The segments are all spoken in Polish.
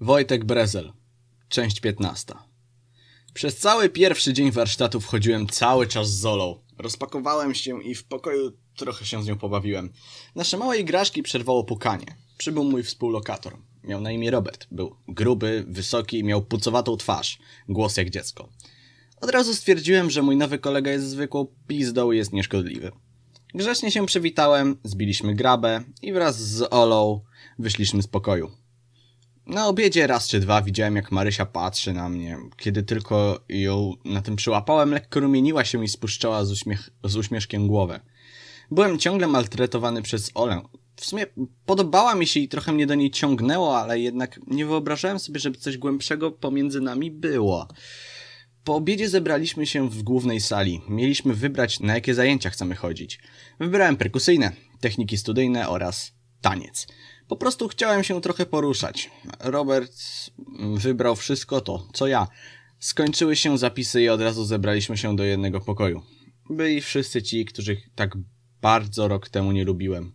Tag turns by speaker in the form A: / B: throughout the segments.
A: Wojtek Brezel, część 15. Przez cały pierwszy dzień warsztatu wchodziłem cały czas z Zolą. Rozpakowałem się i w pokoju trochę się z nią pobawiłem. Nasze małe igraszki przerwało pukanie. Przybył mój współlokator. Miał na imię Robert. Był gruby, wysoki i miał pucowatą twarz. Głos jak dziecko. Od razu stwierdziłem, że mój nowy kolega jest zwykłą pizdą i jest nieszkodliwy. Grzecznie się przywitałem, zbiliśmy grabę i wraz z Olą wyszliśmy z pokoju. Na obiedzie raz czy dwa widziałem, jak Marysia patrzy na mnie. Kiedy tylko ją na tym przyłapałem, lekko rumieniła się i spuszczała z, uśmiech, z uśmieszkiem głowę. Byłem ciągle maltretowany przez Olę. W sumie podobała mi się i trochę mnie do niej ciągnęło, ale jednak nie wyobrażałem sobie, żeby coś głębszego pomiędzy nami było. Po obiedzie zebraliśmy się w głównej sali. Mieliśmy wybrać, na jakie zajęcia chcemy chodzić. Wybrałem perkusyjne, techniki studyjne oraz taniec. Po prostu chciałem się trochę poruszać. Robert mm, wybrał wszystko to, co ja. Skończyły się zapisy i od razu zebraliśmy się do jednego pokoju. Byli wszyscy ci, których tak bardzo rok temu nie lubiłem.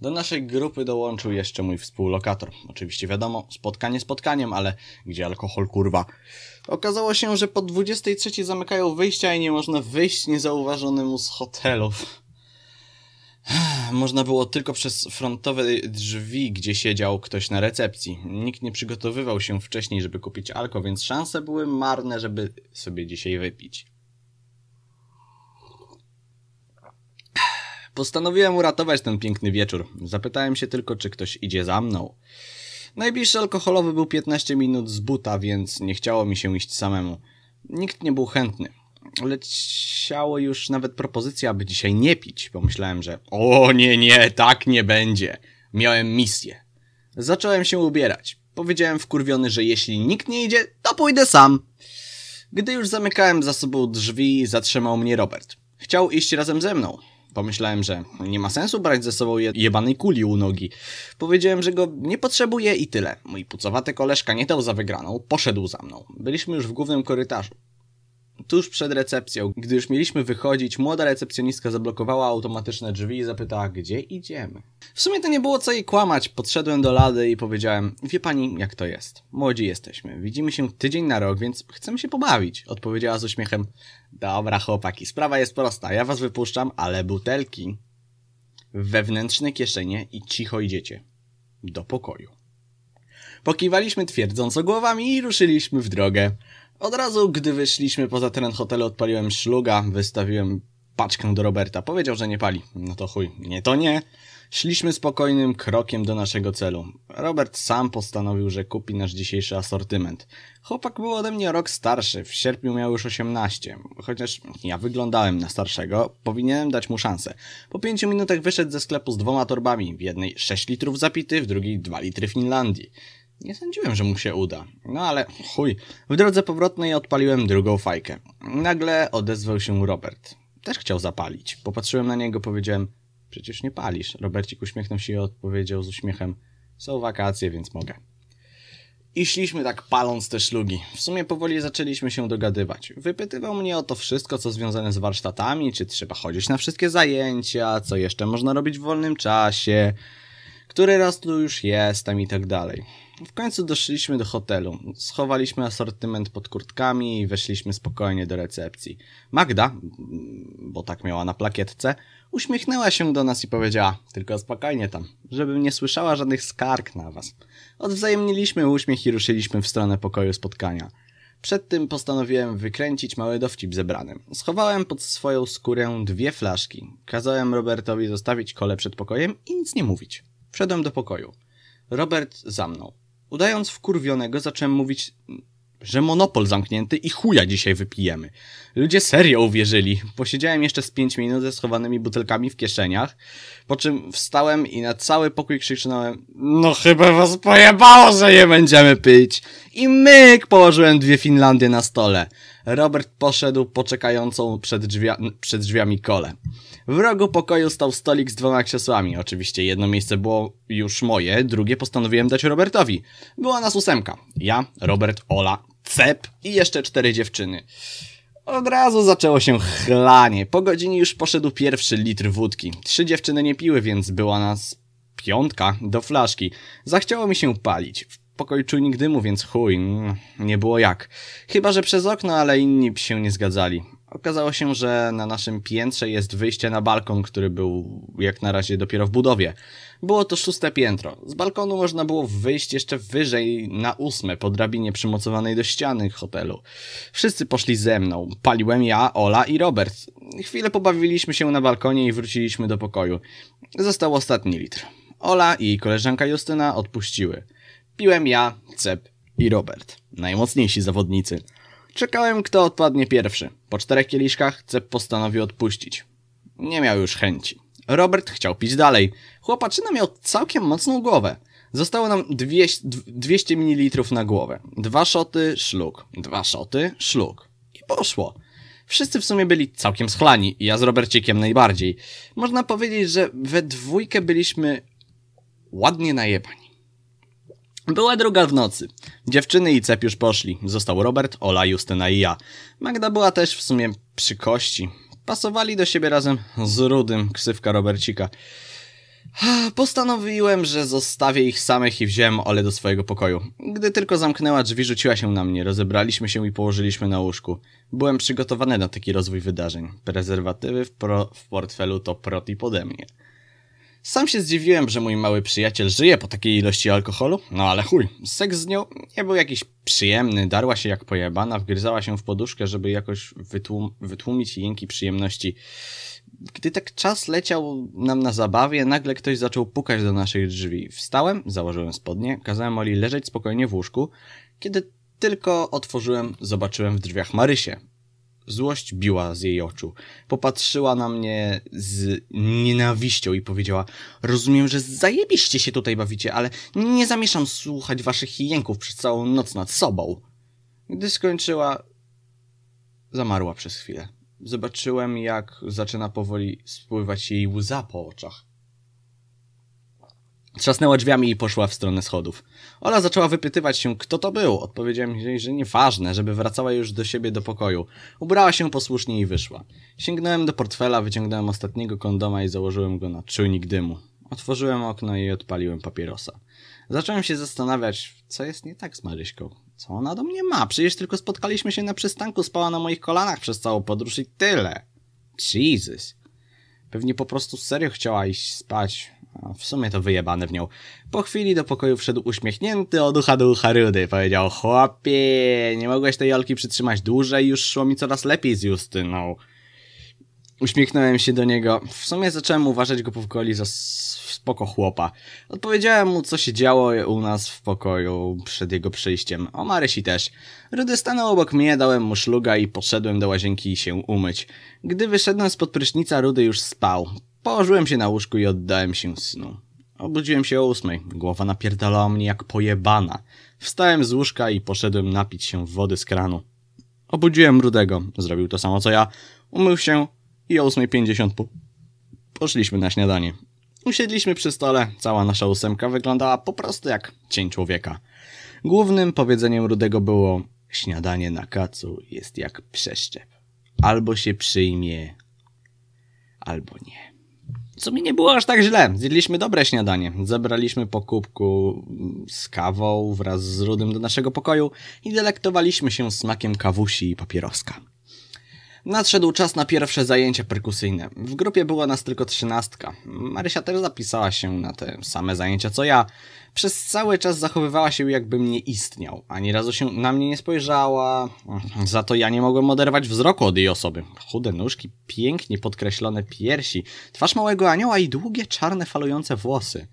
A: Do naszej grupy dołączył jeszcze mój współlokator. Oczywiście wiadomo, spotkanie spotkaniem, ale gdzie alkohol kurwa? Okazało się, że po 23 zamykają wyjścia i nie można wyjść niezauważonemu z hotelów. Można było tylko przez frontowe drzwi, gdzie siedział ktoś na recepcji. Nikt nie przygotowywał się wcześniej, żeby kupić alko, więc szanse były marne, żeby sobie dzisiaj wypić. Postanowiłem uratować ten piękny wieczór. Zapytałem się tylko, czy ktoś idzie za mną. Najbliższy alkoholowy był 15 minut z buta, więc nie chciało mi się iść samemu. Nikt nie był chętny leciało już nawet propozycja, aby dzisiaj nie pić. Pomyślałem, że o nie, nie, tak nie będzie. Miałem misję. Zacząłem się ubierać. Powiedziałem wkurwiony, że jeśli nikt nie idzie, to pójdę sam. Gdy już zamykałem za sobą drzwi, zatrzymał mnie Robert. Chciał iść razem ze mną. Pomyślałem, że nie ma sensu brać ze sobą je jebanej kuli u nogi. Powiedziałem, że go nie potrzebuję i tyle. Mój pucowaty koleżka nie dał za wygraną, poszedł za mną. Byliśmy już w głównym korytarzu tuż przed recepcją. Gdy już mieliśmy wychodzić, młoda recepcjonistka zablokowała automatyczne drzwi i zapytała, gdzie idziemy. W sumie to nie było co jej kłamać. Podszedłem do Lady i powiedziałem, wie pani jak to jest. Młodzi jesteśmy, widzimy się tydzień na rok, więc chcemy się pobawić. Odpowiedziała z uśmiechem, dobra chłopaki, sprawa jest prosta, ja was wypuszczam, ale butelki wewnętrzne kieszenie i cicho idziecie do pokoju. Pokiwaliśmy twierdząco głowami i ruszyliśmy w drogę. Od razu, gdy wyszliśmy poza teren hotelu, odpaliłem szluga, wystawiłem paczkę do Roberta. Powiedział, że nie pali. No to chuj, nie to nie. Szliśmy spokojnym krokiem do naszego celu. Robert sam postanowił, że kupi nasz dzisiejszy asortyment. Chłopak był ode mnie rok starszy, w sierpniu miał już 18. Chociaż ja wyglądałem na starszego, powinienem dać mu szansę. Po pięciu minutach wyszedł ze sklepu z dwoma torbami, w jednej 6 litrów zapity, w drugiej 2 litry Finlandii. Nie sądziłem, że mu się uda. No ale chuj. W drodze powrotnej odpaliłem drugą fajkę. Nagle odezwał się Robert. Też chciał zapalić. Popatrzyłem na niego, powiedziałem, przecież nie palisz. Robercik uśmiechnął się i odpowiedział z uśmiechem, są wakacje, więc mogę. I szliśmy tak paląc te szlugi. W sumie powoli zaczęliśmy się dogadywać. Wypytywał mnie o to wszystko, co związane z warsztatami, czy trzeba chodzić na wszystkie zajęcia, co jeszcze można robić w wolnym czasie, który raz tu już jestem i tak dalej. W końcu doszliśmy do hotelu. Schowaliśmy asortyment pod kurtkami i weszliśmy spokojnie do recepcji. Magda, bo tak miała na plakietce, uśmiechnęła się do nas i powiedziała: Tylko spokojnie tam, żebym nie słyszała żadnych skarg na was. Odwzajemniliśmy uśmiech i ruszyliśmy w stronę pokoju spotkania. Przed tym postanowiłem wykręcić mały dowcip zebrany. Schowałem pod swoją skórę dwie flaszki. Kazałem Robertowi zostawić kole przed pokojem i nic nie mówić. Wszedłem do pokoju. Robert za mną. Udając wkurwionego, zacząłem mówić, że monopol zamknięty i chuja dzisiaj wypijemy. Ludzie serio uwierzyli. Posiedziałem jeszcze z pięć minut ze schowanymi butelkami w kieszeniach, po czym wstałem i na cały pokój krzyczałem No chyba was pojebało, że nie będziemy pić! I myk położyłem dwie Finlandy na stole. Robert poszedł poczekającą przed, przed drzwiami kole. W rogu pokoju stał stolik z dwoma krzesłami. Oczywiście jedno miejsce było już moje, drugie postanowiłem dać Robertowi. Była nas ósemka. Ja, Robert, Ola, Cep i jeszcze cztery dziewczyny. Od razu zaczęło się chlanie. Po godzinie już poszedł pierwszy litr wódki. Trzy dziewczyny nie piły, więc była nas piątka do flaszki. Zachciało mi się palić pokoj czujnik dymu, więc chuj, mm, nie było jak. Chyba, że przez okno, ale inni się nie zgadzali. Okazało się, że na naszym piętrze jest wyjście na balkon, który był jak na razie dopiero w budowie. Było to szóste piętro. Z balkonu można było wyjść jeszcze wyżej na ósme po drabinie przymocowanej do ściany hotelu. Wszyscy poszli ze mną. Paliłem ja, Ola i Robert. Chwilę pobawiliśmy się na balkonie i wróciliśmy do pokoju. Został ostatni litr. Ola i koleżanka Justyna odpuściły. Piłem ja, Cep i Robert, najmocniejsi zawodnicy. Czekałem, kto odpadnie pierwszy. Po czterech kieliszkach Cep postanowił odpuścić. Nie miał już chęci. Robert chciał pić dalej. Chłopaczyna miał całkiem mocną głowę. Zostało nam 200, ml na głowę. Dwa szoty, szluk. Dwa szoty, szluk. I poszło. Wszyscy w sumie byli całkiem schlani, ja z Robercikiem najbardziej. Można powiedzieć, że we dwójkę byliśmy ładnie najebani. Była druga w nocy. Dziewczyny i cep już poszli. Został Robert, Ola, Justyna i ja. Magda była też w sumie przy kości. Pasowali do siebie razem z Rudym, ksywka Robercika. Postanowiłem, że zostawię ich samych i wziąłem Ole do swojego pokoju. Gdy tylko zamknęła drzwi, rzuciła się na mnie. Rozebraliśmy się i położyliśmy na łóżku. Byłem przygotowany na taki rozwój wydarzeń. Prezerwatywy w, w portfelu to prot i pode mnie. Sam się zdziwiłem, że mój mały przyjaciel żyje po takiej ilości alkoholu, no ale chuj, seks z nią nie był jakiś przyjemny, darła się jak pojebana, wgryzała się w poduszkę, żeby jakoś wytłum wytłumić jęki przyjemności. Gdy tak czas leciał nam na zabawie, nagle ktoś zaczął pukać do naszych drzwi. Wstałem, założyłem spodnie, kazałem Oli leżeć spokojnie w łóżku. Kiedy tylko otworzyłem, zobaczyłem w drzwiach Marysię. Złość biła z jej oczu. Popatrzyła na mnie z nienawiścią i powiedziała: Rozumiem, że zajebiście się tutaj bawicie, ale nie zamieszam słuchać waszych jęków przez całą noc nad sobą. Gdy skończyła, zamarła przez chwilę. Zobaczyłem, jak zaczyna powoli spływać jej łza po oczach. Trzasnęła drzwiami i poszła w stronę schodów. Ola zaczęła wypytywać się, kto to był. Odpowiedziałem jej, że nieważne, żeby wracała już do siebie do pokoju. Ubrała się posłusznie i wyszła. Sięgnąłem do portfela, wyciągnąłem ostatniego kondoma i założyłem go na czujnik dymu. Otworzyłem okno i odpaliłem papierosa. Zacząłem się zastanawiać, co jest nie tak z Maryśką. Co ona do mnie ma? Przecież tylko spotkaliśmy się na przystanku, spała na moich kolanach przez całą podróż i tyle. Jesus. Pewnie po prostu serio chciała iść spać, w sumie to wyjebane w nią. Po chwili do pokoju wszedł uśmiechnięty od ucha do ucha Rudy. Powiedział, chłopie, nie mogłeś tej Jolki przytrzymać dłużej, już szło mi coraz lepiej z Justyną. Uśmiechnąłem się do niego. W sumie zacząłem uważać go po wkoli za spoko chłopa. Odpowiedziałem mu, co się działo u nas w pokoju przed jego przyjściem. O Marysi też. Rudy stanął obok mnie, dałem mu szluga i poszedłem do łazienki się umyć. Gdy wyszedłem spod prysznica, Rudy już spał. Położyłem się na łóżku i oddałem się snu. Obudziłem się o ósmej. Głowa napierdalała mnie jak pojebana. Wstałem z łóżka i poszedłem napić się wody z kranu. Obudziłem Rudego. Zrobił to samo co ja. Umył się i o pięćdziesiąt po... poszliśmy na śniadanie. Usiedliśmy przy stole. Cała nasza ósemka wyglądała po prostu jak cień człowieka. Głównym powiedzeniem Rudego było śniadanie na kacu jest jak przeszczep. Albo się przyjmie, albo nie co mi nie było aż tak źle. Zjedliśmy dobre śniadanie. zebraliśmy po kubku z kawą wraz z Rudym do naszego pokoju i delektowaliśmy się smakiem kawusi i papieroska. Nadszedł czas na pierwsze zajęcia perkusyjne. W grupie była nas tylko trzynastka. Marysia też zapisała się na te same zajęcia co ja. Przez cały czas zachowywała się jakbym nie istniał. Ani razu się na mnie nie spojrzała. Za to ja nie mogłem oderwać wzroku od jej osoby. Chude nóżki, pięknie podkreślone piersi, twarz małego anioła i długie czarne falujące włosy.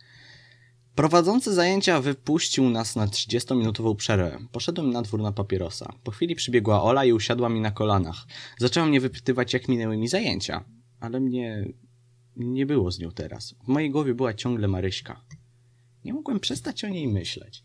A: Prowadzący zajęcia wypuścił nas na 30-minutową przerwę. Poszedłem na dwór na papierosa. Po chwili przybiegła Ola i usiadła mi na kolanach. Zaczęła mnie wypytywać, jak minęły mi zajęcia. Ale mnie nie było z nią teraz. W mojej głowie była ciągle Maryśka. Nie mogłem przestać o niej myśleć.